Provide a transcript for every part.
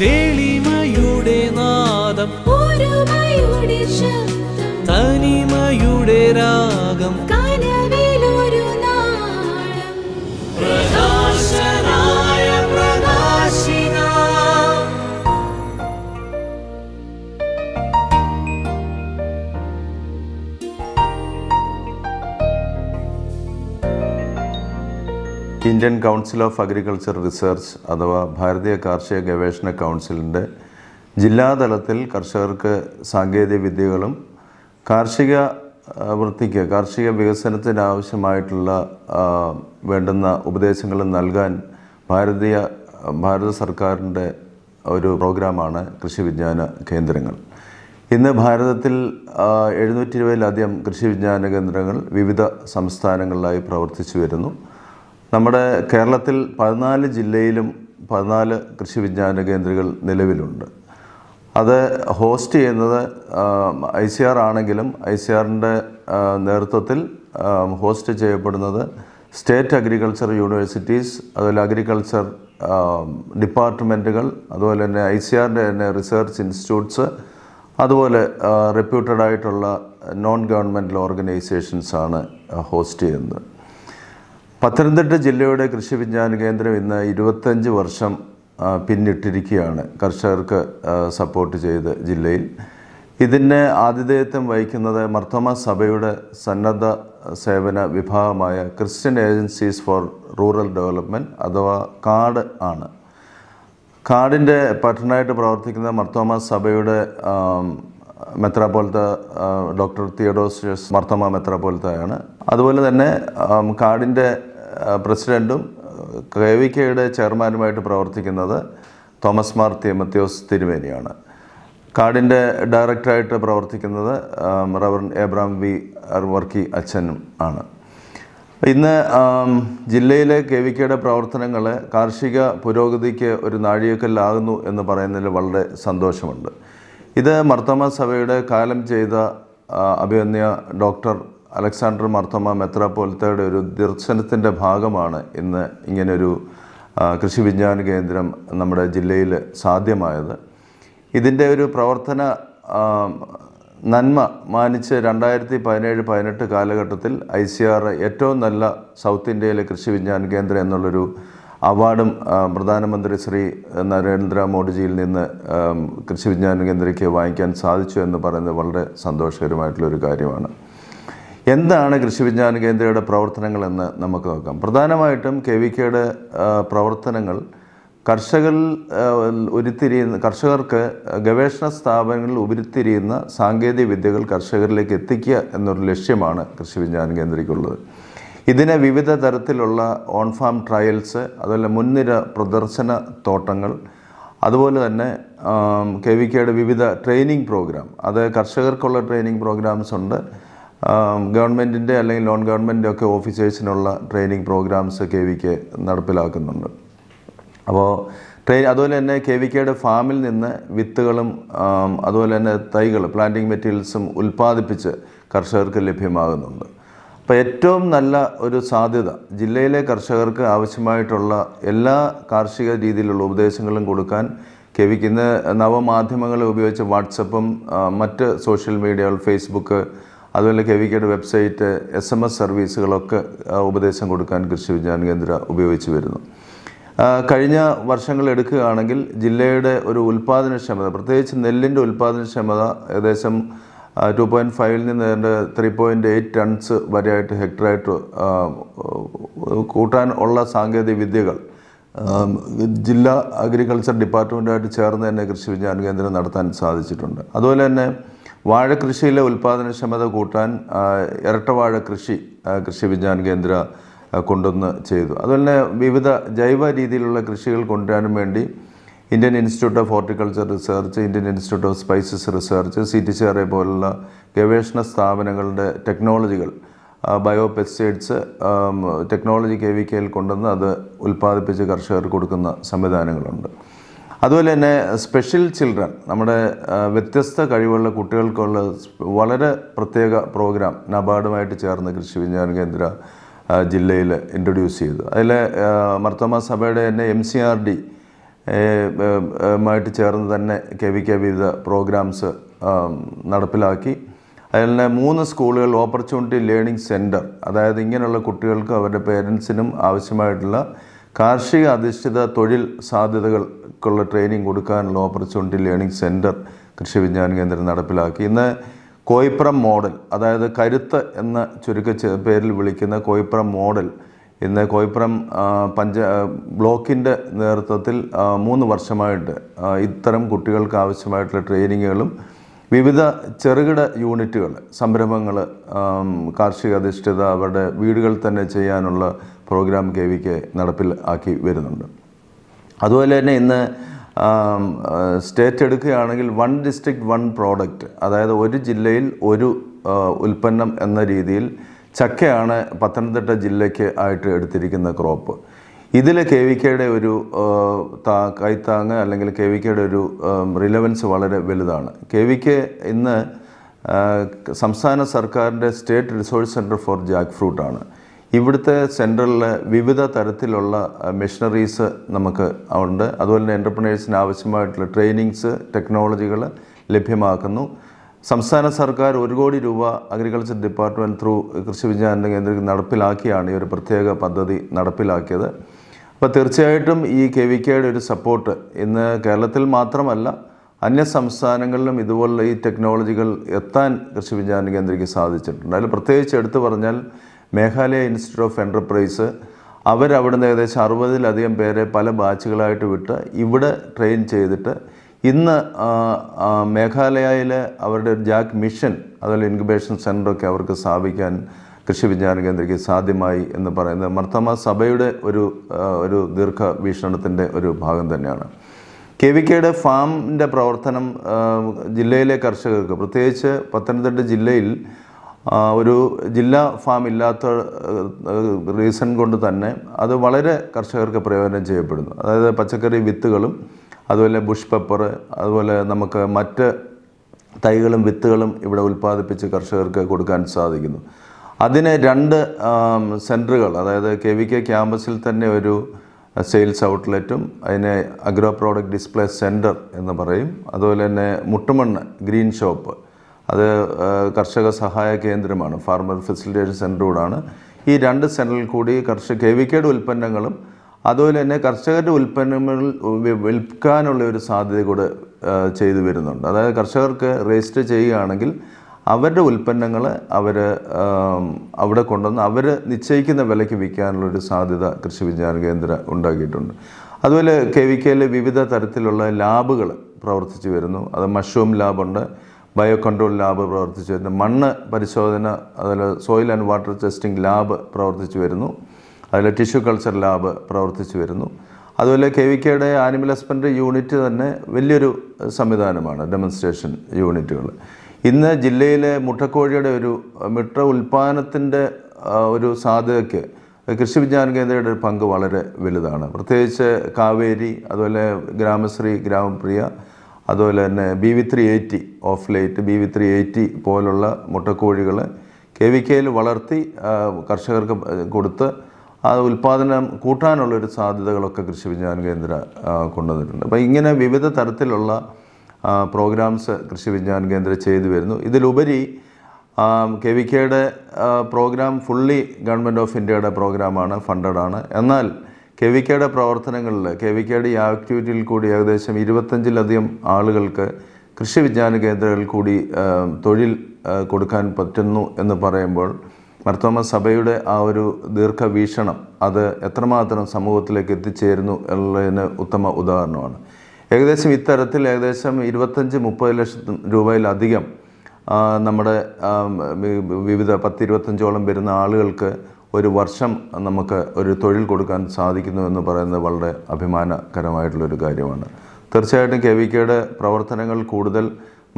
തെളിമയുടെ നാദം തനിമയുടെ രാ Indian Council of Agriculture Research അഥവാ ഭാരതീയ കാർഷിക ഗവേഷണ കൗൺസിലിൻ്റെ ജില്ലാതലത്തിൽ കർഷകർക്ക് സാങ്കേതിക വിദ്യകളും കാർഷിക വൃത്തിക്ക് കാർഷിക വികസനത്തിന് ആവശ്യമായിട്ടുള്ള വേണ്ടുന്ന ഉപദേശങ്ങളും നൽകാൻ ഭാരതീയ ഭാരത സർക്കാരിൻ്റെ ഒരു പ്രോഗ്രാമാണ് കൃഷി വിജ്ഞാന കേന്ദ്രങ്ങൾ ഇന്ന് ഭാരതത്തിൽ എഴുന്നൂറ്റി ഇരുപതിലധികം കൃഷി വിജ്ഞാന കേന്ദ്രങ്ങൾ വിവിധ സംസ്ഥാനങ്ങളിലായി പ്രവർത്തിച്ചു വരുന്നു നമ്മുടെ കേരളത്തിൽ പതിനാല് ജില്ലയിലും പതിനാല് കൃഷി വിജ്ഞാന കേന്ദ്രങ്ങൾ നിലവിലുണ്ട് അത് ഹോസ്റ്റ് ചെയ്യുന്നത് ഐ സി ആർ ആണെങ്കിലും ഐ സി ആറിൻ്റെ നേതൃത്വത്തിൽ ഹോസ്റ്റ് ചെയ്യപ്പെടുന്നത് സ്റ്റേറ്റ് അഗ്രികൾച്ചർ യൂണിവേഴ്സിറ്റീസ് അതുപോലെ അഗ്രികൾച്ചർ ഡിപ്പാർട്ട്മെൻറ്റുകൾ അതുപോലെ തന്നെ ഐ സി ആറിൻ്റെ തന്നെ റിസർച്ച് ഇൻസ്റ്റിറ്റ്യൂട്ട്സ് അതുപോലെ റെപ്യൂട്ടഡ് ആയിട്ടുള്ള നോൺ ഗവൺമെൻറ്റൽ ഓർഗനൈസേഷൻസാണ് ഹോസ്റ്റ് ചെയ്യുന്നത് പത്തനംതിട്ട ജില്ലയുടെ കൃഷി വിജ്ഞാന കേന്ദ്രം ഇന്ന് ഇരുപത്തഞ്ച് വർഷം പിന്നിട്ടിരിക്കുകയാണ് കർഷകർക്ക് സപ്പോർട്ട് ചെയ്ത് ജില്ലയിൽ ഇതിന് ആതിഥേയത്വം വഹിക്കുന്നത് മർത്തോമ സഭയുടെ സന്നദ്ധ സേവന വിഭാഗമായ Christian agencies for rural development അഥവാ കാട് ആണ് കാടിൻ്റെ പട്ടണമായിട്ട് പ്രവർത്തിക്കുന്ന മർത്തോമ സഭയുടെ മെത്രാപോലത്തെ ഡോക്ടർ തിയഡോസ് മർത്തോമ മെത്രാപോലത്തെയാണ് അതുപോലെ തന്നെ കാടിൻ്റെ പ്രസിഡൻറ്റും കെ വി കെയുടെ ചെയർമാനുമായിട്ട് പ്രവർത്തിക്കുന്നത് തോമസ് മാർ മത്യോസ് തിരുമേനിയാണ് കാർഡിൻ്റെ ഡയറക്ടറായിട്ട് പ്രവർത്തിക്കുന്നത് റവർ എബ്രാം വി വർക്കി അച്ഛനും ആണ് ഇന്ന് ജില്ലയിലെ കെ വി കെയുടെ പ്രവർത്തനങ്ങൾ കാർഷിക പുരോഗതിക്ക് ഒരു നാഴികക്കല്ലാകുന്നു എന്ന് പറയുന്നതിൽ വളരെ സന്തോഷമുണ്ട് ഇത് മർത്തമ സഭയുടെ കാലം ചെയ്ത അഭിമന്യ ഡോക്ടർ അലക്സാണ്ടർ മർത്തമ്മ മെത്രാപ്പോലത്തയുടെ ഒരു ദർശനത്തിൻ്റെ ഭാഗമാണ് ഇന്ന് ഇങ്ങനൊരു കൃഷി വിജ്ഞാന കേന്ദ്രം നമ്മുടെ ജില്ലയിൽ സാധ്യമായത് ഇതിൻ്റെ ഒരു പ്രവർത്തന നന്മ മാനിച്ച് രണ്ടായിരത്തി പതിനേഴ് പതിനെട്ട് കാലഘട്ടത്തിൽ ഐ സി ആർ ഏറ്റവും നല്ല സൗത്ത് ഇന്ത്യയിലെ കൃഷി വിജ്ഞാന കേന്ദ്രം എന്നുള്ളൊരു അവാർഡും പ്രധാനമന്ത്രി ശ്രീ നരേന്ദ്ര മോഡിജിയിൽ നിന്ന് കൃഷി വിജ്ഞാന കേന്ദ്രയ്ക്ക് വാങ്ങിക്കാൻ സാധിച്ചു എന്ന് പറയുന്നത് വളരെ സന്തോഷകരമായിട്ടുള്ളൊരു കാര്യമാണ് എന്താണ് കൃഷി വിജ്ഞാന കേന്ദ്രയുടെ എന്ന് നമുക്ക് നോക്കാം പ്രധാനമായിട്ടും കെ വി കെയുടെ പ്രവർത്തനങ്ങൾ കർഷകർ ഉരുത്തിരിയുന്ന കർഷകർക്ക് ഗവേഷണ സ്ഥാപനങ്ങളിൽ ഉരുത്തിരിയുന്ന സാങ്കേതിക വിദ്യകൾ കർഷകരിലേക്ക് എത്തിക്കുക എന്നൊരു ലക്ഷ്യമാണ് കൃഷി വിജ്ഞാന കേന്ദ്രയ്ക്കുള്ളത് ഇതിനെ വിവിധ തരത്തിലുള്ള ഓൺ ഫാം ട്രയൽസ് അതുപോലെ മുൻനിര പ്രദർശന തോട്ടങ്ങൾ അതുപോലെ തന്നെ കെ വി കെയുടെ വിവിധ ട്രെയിനിങ് പ്രോഗ്രാം അത് കർഷകർക്കുള്ള ട്രെയിനിങ് പ്രോഗ്രാംസ് ഉണ്ട് ഗവൺമെൻറ്റിൻ്റെ അല്ലെങ്കിൽ നോൺ ഗവൺമെൻറ്റിൻ്റെ ഒക്കെ ഓഫീസേഴ്സിനുള്ള ട്രെയിനിങ് പ്രോഗ്രാംസ് കെ കെ നടപ്പിലാക്കുന്നുണ്ട് അപ്പോൾ ട്രെയിൻ അതുപോലെ തന്നെ കെ വി കെയുടെ ഫാമിൽ നിന്ന് വിത്തുകളും അതുപോലെ തന്നെ തൈകൾ പ്ലാന്റിംഗ് മെറ്റീരിയൽസും ഉൽപ്പാദിപ്പിച്ച് കർഷകർക്ക് ലഭ്യമാകുന്നുണ്ട് അപ്പോൾ ഏറ്റവും നല്ല ഒരു സാധ്യത ജില്ലയിലെ കർഷകർക്ക് ആവശ്യമായിട്ടുള്ള എല്ലാ കാർഷിക രീതിയിലുള്ള ഉപദേശങ്ങളും കൊടുക്കാൻ കെ വിക്ക് ഇന്ന് നവമാധ്യമങ്ങളെ ഉപയോഗിച്ച് വാട്സപ്പും മറ്റ് സോഷ്യൽ മീഡിയകൾ ഫേസ്ബുക്ക് അതുപോലെ കെയുടെ വെബ്സൈറ്റ് എസ് എം എസ് സർവീസുകളൊക്കെ ഉപദേശം കൊടുക്കാൻ കൃഷി വിജ്ഞാന കേന്ദ്ര ഉപയോഗിച്ച് വരുന്നു കഴിഞ്ഞ വർഷങ്ങൾ എടുക്കുകയാണെങ്കിൽ ജില്ലയുടെ ഒരു ഉൽപ്പാദനക്ഷമത പ്രത്യേകിച്ച് നെല്ലിൻ്റെ ഉൽപ്പാദനക്ഷമത ഏകദേശം ടു പോയിൻറ്റ് ഫൈവിൽ നിന്ന് എൻ്റെ ത്രീ പോയിൻ്റ് എയ്റ്റ് ടൺസ് വരെയായിട്ട് ഹെക്ടറായിട്ട് കൂട്ടാൻ ഉള്ള സാങ്കേതിക വിദ്യകൾ ജില്ലാ അഗ്രികൾച്ചർ ഡിപ്പാർട്ട്മെൻറ്റായിട്ട് ചേർന്ന് തന്നെ കൃഷി വിജ്ഞാന കേന്ദ്രം നടത്താൻ സാധിച്ചിട്ടുണ്ട് അതുപോലെ തന്നെ വാഴകൃഷിയിലെ ഉൽപ്പാദനക്ഷമത കൂട്ടാൻ ഇരട്ടവാഴ കൃഷി കൃഷി വിജ്ഞാൻ കേന്ദ്ര കൊണ്ടുവന്ന് ചെയ്തു അതുപോലെ വിവിധ ജൈവ രീതിയിലുള്ള കൃഷികൾ കൊണ്ടുവരാനും വേണ്ടി Indian Institute of Horticulture Research Indian Institute of Spices Research C T C R പോലുള്ള ഗവേഷണ സ്ഥാപനങ്ങളുടെ ടെക്നോളജികൾ bio pesticides technology K V കെയിൽ കൊണ്ടുവന്ന് അത് ഉൽപ്പാദിപ്പിച്ച് കർഷകർക്ക് കൊടുക്കുന്ന സംവിധാനങ്ങളുണ്ട് അതുപോലെ തന്നെ സ്പെഷ്യൽ ചിൽഡ്രൻ നമ്മുടെ വ്യത്യസ്ത കഴിവുള്ള കുട്ടികൾക്കുള്ള വളരെ പ്രത്യേക പ്രോഗ്രാം നബാർഡുമായിട്ട് ചേർന്ന് കൃഷി വിജ്ഞാന കേന്ദ്ര ജില്ലയിൽ ഇൻട്രൊഡ്യൂസ് ചെയ്തു അതിൽ മർത്തോമ സഭയുടെ തന്നെ എം സി ആർ ഡി മായിട്ട് ചേർന്ന് തന്നെ കെ വി കെ വിവിധ പ്രോഗ്രാംസ് നടപ്പിലാക്കി അതിൽ തന്നെ മൂന്ന് സ്കൂളുകൾ ഓപ്പർച്യൂണിറ്റി ലേണിംഗ് സെൻറ്റർ അതായത് ഇങ്ങനെയുള്ള കുട്ടികൾക്ക് അവരുടെ പേരൻസിനും ആവശ്യമായിട്ടുള്ള കാർഷിക അധിഷ്ഠിത തൊഴിൽ സാധ്യതകൾക്കുള്ള ട്രെയിനിങ് കൊടുക്കാനുള്ള ഓപ്പർച്യൂണിറ്റി ലേണിംഗ് സെൻറ്റർ കൃഷി വിജ്ഞാന കേന്ദ്രം നടപ്പിലാക്കി ഇന്ന് കോയിപ്രം മോഡൽ അതായത് കരുത്ത് എന്ന ചുരുക്ക പേരിൽ വിളിക്കുന്ന കോയിപ്രം മോഡൽ ഇന്ന് കോയിപ്പുറം പഞ്ച ബ്ലോക്കിൻ്റെ നേതൃത്വത്തിൽ മൂന്ന് വർഷമായിട്ട് ഇത്തരം കുട്ടികൾക്ക് ആവശ്യമായിട്ടുള്ള ട്രെയിനിങ്ങുകളും വിവിധ ചെറുകിട യൂണിറ്റുകൾ സംരംഭങ്ങൾ കാർഷിക അധിഷ്ഠിത അവരുടെ വീടുകളിൽ തന്നെ ചെയ്യാനുള്ള പ്രോഗ്രാം കെ വി കെ നടപ്പിൽ ആക്കി വരുന്നുണ്ട് അതുപോലെ തന്നെ ഇന്ന് സ്റ്റേറ്റ് എടുക്കുകയാണെങ്കിൽ വൺ ഡിസ്ട്രിക്ട് വൺ പ്രോഡക്റ്റ് അതായത് ഒരു ജില്ലയിൽ ഒരു ഉൽപ്പന്നം എന്ന രീതിയിൽ ചക്കയാണ് പത്തനംതിട്ട ജില്ലയ്ക്ക് ആയിട്ട് എടുത്തിരിക്കുന്ന ക്രോപ്പ് ഇതിൽ കെ വി കെയുടെ ഒരു താ കൈത്താങ് അല്ലെങ്കിൽ കെ വി കെയുടെ ഒരു റിലവൻസ് വളരെ വലുതാണ് കെ വി കെ ഇന്ന് സംസ്ഥാന സർക്കാരിൻ്റെ state resource centre for jack ഫ്രൂട്ടാണ് ഇവിടുത്തെ സെൻറ്ററിൽ വിവിധ തരത്തിലുള്ള മെഷീനറീസ് നമുക്ക് ഉണ്ട് അതുപോലെ തന്നെ എൻ്റർപ്രണേഴ്സിന് ആവശ്യമായിട്ടുള്ള ട്രെയിനിങ്സ് ടെക്നോളജികൾ ലഭ്യമാക്കുന്നു സംസ്ഥാന സർക്കാർ ഒരു കോടി രൂപ അഗ്രികൾച്ചർ ഡിപ്പാർട്ട്മെൻറ്റ് ത്രൂ കൃഷി വിജ്ഞാന കേന്ദ്രത്തിൽ നടപ്പിലാക്കിയാണ് ഈ ഒരു പ്രത്യേക പദ്ധതി നടപ്പിലാക്കിയത് അപ്പോൾ തീർച്ചയായിട്ടും ഈ കെ വി കെയുടെ ഒരു സപ്പോർട്ട് ഇന്ന് കേരളത്തിൽ മാത്രമല്ല അന്യ സംസ്ഥാനങ്ങളിലും ഇതുപോലുള്ള ഈ ടെക്നോളജികൾ എത്താൻ കൃഷി വിജ്ഞാന കേന്ദ്രയ്ക്ക് സാധിച്ചിട്ടുണ്ട് അതിൽ പ്രത്യേകിച്ച് എടുത്തു പറഞ്ഞാൽ മേഘാലയ ഇൻസ്റ്റിറ്റ്യൂട്ട് ഓഫ് എൻ്റർപ്രൈസ് അവരവിടുന്ന് ഏകദേശം അറുപതിലധികം പേരെ പല ബാച്ചുകളായിട്ട് വിട്ട് ഇവിടെ ട്രെയിൻ ചെയ്തിട്ട് ഇന്ന് മേഘാലയയിലെ അവരുടെ ഒരു ജാക്ക് മിഷൻ അതുപോലെ ഇൻക്യുബേഷൻ സെൻ്ററൊക്കെ അവർക്ക് സ്ഥാപിക്കാൻ കൃഷി വിജ്ഞാന കേന്ദ്രയ്ക്ക് സാധ്യമായി എന്ന് പറയുന്നത് മർത്തമ സഭയുടെ ഒരു ഒരു ദീർഘ വീക്ഷണത്തിൻ്റെ ഒരു ഭാഗം തന്നെയാണ് കെ വി കെയുടെ ഫാമിൻ്റെ പ്രവർത്തനം ജില്ലയിലെ കർഷകർക്ക് പ്രത്യേകിച്ച് പത്തനംതിട്ട ജില്ലയിൽ ഒരു ജില്ലാ ഫാം ഇല്ലാത്ത റീസൺ കൊണ്ട് തന്നെ അത് വളരെ കർഷകർക്ക് പ്രയോജനം ചെയ്യപ്പെടുന്നു അതായത് പച്ചക്കറി വിത്തുകളും അതുപോലെ ബുഷ് പെപ്പർ അതുപോലെ നമുക്ക് മറ്റ് തൈകളും വിത്തുകളും ഇവിടെ ഉൽപ്പാദിപ്പിച്ച് കർഷകർക്ക് കൊടുക്കാൻ സാധിക്കുന്നു അതിന് രണ്ട് സെൻറ്ററുകൾ അതായത് കെ വി കെ ക്യാമ്പസിൽ തന്നെ ഒരു സെയിൽസ് ഔട്ട്ലെറ്റും അതിന് അഗ്രോ പ്രോഡക്റ്റ് ഡിസ്പ്ലേ സെൻറ്റർ എന്ന് പറയും അതുപോലെ തന്നെ മുട്ടുമണ്ണ് ഗ്രീൻ ഷോപ്പ് അത് കർഷക സഹായ കേന്ദ്രമാണ് ഫാർമർ ഫെസിലിറ്റേഷൻ സെൻ്ററോടാണ് ഈ രണ്ട് സെൻറ്ററിൽ കൂടി കർഷക കെ വി കെയുടെ ഉൽപ്പന്നങ്ങളും അതുപോലെ തന്നെ കർഷകരുടെ ഉൽപ്പന്നങ്ങൾ വിൽക്കാനുള്ള ഒരു സാധ്യത കൂടെ ചെയ്തു വരുന്നുണ്ട് അതായത് കർഷകർക്ക് രജിസ്റ്റർ ചെയ്യുകയാണെങ്കിൽ അവരുടെ ഉൽപ്പന്നങ്ങൾ അവർ അവിടെ കൊണ്ടുവന്ന് അവർ നിശ്ചയിക്കുന്ന വിലയ്ക്ക് വിൽക്കാനുള്ളൊരു സാധ്യത കൃഷി വിജ്ഞാന കേന്ദ്രം ഉണ്ടാക്കിയിട്ടുണ്ട് അതുപോലെ കെ വി കെയിലെ വിവിധ തരത്തിലുള്ള ലാബുകൾ പ്രവർത്തിച്ചു വരുന്നു അത് മഷ്റൂം ലാബുണ്ട് ബയോ കൺട്രോൾ ലാബ് പ്രവർത്തിച്ചു വരുന്നു മണ്ണ് പരിശോധന അതിൽ soil and water testing lab പ്രവർത്തിച്ചു വരുന്നു അതിൽ ടിഷ്യൂ കൾച്ചർ ലാബ് പ്രവർത്തിച്ചു വരുന്നു അതുപോലെ കെ വി കെയുടെ ആനിമൽ ഹസ്ബൻഡറി യൂണിറ്റ് തന്നെ വലിയൊരു സംവിധാനമാണ് ഡെമോൺസ്ട്രേഷൻ യൂണിറ്റുകൾ ഇന്ന് ജില്ലയിലെ മുട്ടക്കോഴിയുടെ ഒരു മിട്ട ഉൽപ്പാദനത്തിൻ്റെ ഒരു സാധ്യതയ്ക്ക് കൃഷി വിജ്ഞാന കേന്ദ്രയുടെ പങ്ക് വളരെ വലുതാണ് പ്രത്യേകിച്ച് കാവേരി അതുപോലെ ഗ്രാമശ്രീ ഗ്രാമപ്രിയ അതുപോലെ തന്നെ B V three eighty of light B V three eighty പോലുള്ള മുട്ടക്കോഴികൾ കെ വി കെയിൽ വളർത്തി കർഷകർക്ക് കൊടുത്ത് ആ ഉൽപ്പാദനം കൂട്ടാനുള്ളൊരു സാധ്യതകളൊക്കെ കൃഷി വിജ്ഞാന കേന്ദ്ര കൊണ്ടുവന്നിട്ടുണ്ട് അപ്പോൾ ഇങ്ങനെ വിവിധ തരത്തിലുള്ള പ്രോഗ്രാംസ് കൃഷി വിജ്ഞാന കേന്ദ്രം ചെയ്തു വരുന്നു ഇതിലുപരി കെ വി കെയുടെ പ്രോഗ്രാം ഫുള്ളി ഗവൺമെൻറ് ഓഫ് ഇന്ത്യയുടെ പ്രോഗ്രാമാണ് ഫണ്ടഡാണ് എന്നാൽ കെ വി കെയുടെ പ്രവർത്തനങ്ങളിൽ കെ വി കെയുടെ ഈ ആക്ടിവിറ്റിയിൽ കൂടി ഏകദേശം ഇരുപത്തഞ്ചിലധികം ആളുകൾക്ക് കൃഷി വിജ്ഞാന കേന്ദ്രങ്ങളിൽ കൂടി തൊഴിൽ കൊടുക്കാൻ പറ്റുന്നു എന്ന് പറയുമ്പോൾ മർത്തോമ സഭയുടെ ആ ഒരു ദീർഘവീക്ഷണം അത് എത്രമാത്രം സമൂഹത്തിലേക്ക് എത്തിച്ചേരുന്നു എന്നുള്ളതിന് ഉത്തമ ഉദാഹരണമാണ് ഏകദേശം ഇത്തരത്തിൽ ഏകദേശം ഇരുപത്തഞ്ച് മുപ്പത് ലക്ഷം രൂപയിലധികം നമ്മുടെ വിവിധ പത്തിരുപത്തഞ്ചോളം വരുന്ന ആളുകൾക്ക് ഒരു വർഷം നമുക്ക് ഒരു തൊഴിൽ കൊടുക്കാൻ സാധിക്കുന്നു എന്ന് പറയുന്നത് വളരെ അഭിമാനകരമായിട്ടുള്ളൊരു കാര്യമാണ് തീർച്ചയായിട്ടും കെ വി കെയുടെ പ്രവർത്തനങ്ങൾ കൂടുതൽ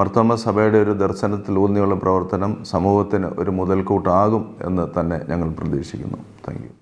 മർത്തോമ സഭയുടെ ഒരു ദർശനത്തിൽ ഊന്നിയുള്ള പ്രവർത്തനം സമൂഹത്തിന് ഒരു മുതൽക്കൂട്ടാകും എന്ന് തന്നെ ഞങ്ങൾ പ്രതീക്ഷിക്കുന്നു താങ്ക്